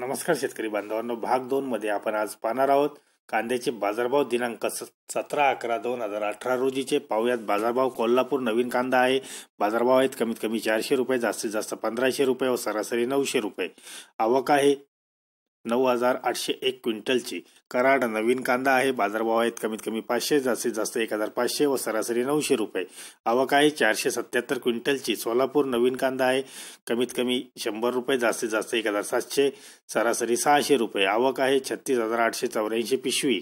नमस्कार शेतकरी बांधवांनो भाग दोन मध्ये आपण आज पाहणार आहोत कांद्याचे बाजारभाव दिनांक सतरा अकरा दोन हजार अठरा रोजीचे पाहुयात बाजारभाव कोल्हापूर नवीन कांदा आहे बाजारभाव आहेत कमीत कमी चारशे रुपये जास्तीत जास्त पंधराशे रुपये व सरासरी नऊशे रुपये आवक आहे नऊ हजार आठशे एक क्विंटलची कराड नवीन कांदा आहे बाजारभाव आहेत कमीत कमी पाचशे जास्तीत जास्त एक हजार पाचशे व सरासरी नऊशे रुपये आवक आहे चारशे सत्याहत्तर क्विंटलची सोलापूर नवीन कांदा आहे कमीत कमी शंभर रुपये जास्तीत जास्त एक हजार सातशे सरासरी सहाशे रुपये आवक आहे छत्तीस हजार आठशे चौऱ्याऐंशी पिशवी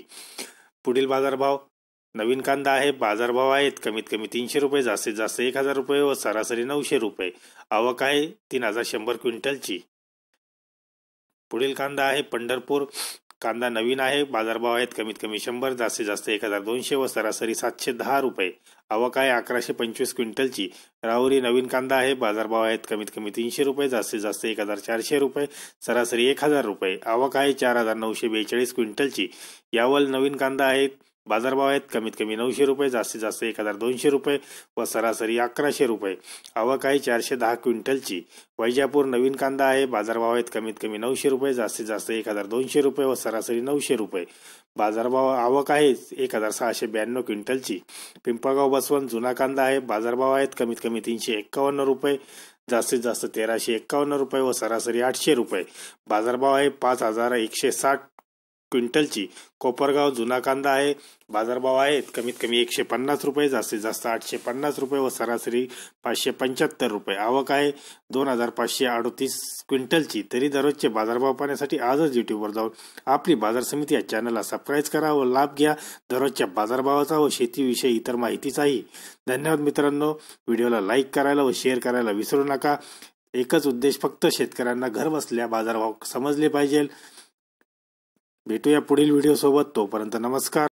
पुढील बाजारभाव नवीन कांदा आहे बाजारभाव आहेत कमीत कमी तीनशे रुपये जास्तीत जास्त एक हजार रुपये व सरासरी नऊशे रुपये आवक आहे तीन हजार शंभर क्विंटलची पुढील कांदा आहे पंढरपूर कांदा नवीन आहे बाजारभाव आहेत कमीत कमी शंभर जास्तीत जास्त एक हजार दोनशे व सरासरी सातशे दहा रुपये आवक आहे अकराशे पंचवीस क्विंटलची राहुरी नवीन कांदा आहे बाजारभाव आहेत कमीत कमी तीनशे रुपये जास्तीत जास्त एक हजार चारशे रुपये सरासरी एक हजार रुपये आवक आहे चार हजार नऊशे बेचाळीस क्विंटलची यावल नवीन कांदा आहे बाजारभाव आहेत कमीत कमी नऊशे रुपये जास्तीत जास्त एक हजार दोनशे रुपये व सरासरी अकराशे रुपये आवक आहे चारशे दहा क्विंटलची वैजापूर नवीन कांदा आहे बाजारभाव आहेत कमीत कमी नऊशे रुपये जास्तीत जास्त एक हजार दोनशे रुपये व सरासरी नऊशे रुपये बाजारभाव आवक आहे एक हजार सहाशे ब्याण्णव क्विंटलची पिंपळगाव बसवंत जुना कांदा आहे बाजारभाव आहेत कमीत कमी तीनशे एक्कावन्न रुपये जास्तीत जास्त तेराशे एक्कावन्न रुपये व सरासरी आठशे रुपये बाजारभाव आहे पाच हजार एकशे साठ क्विंटलची कोपरगाव जुना कांदा आहे बाजारभाव आहेत कमीत कमी एकशे पन्नास रुपये जास्तीत जास्त आठशे पन्नास रुपये व सरासरी पाचशे पंच्याहत्तर रुपये आवक आहे दोन हजार पाचशे अडतीस क्विंटलची तरी दररोजचे बाजारभाव पाहण्यासाठी आजच युट्यूबवर जाऊन आपली बाजार समिती या चॅनलला सबस्क्राईब करा व लाभ घ्या दररोजच्या बाजारभावाचा व शेतीविषयी इतर माहितीचाही धन्यवाद मित्रांनो व्हिडिओला लाईक करायला व शेअर करायला विसरू नका एकच उद्देश फक्त शेतकऱ्यांना घर बसल्या बाजारभाव समजले पाहिजे भेटूया पुढील व्हिडिओसोबत तोपर्यंत नमस्कार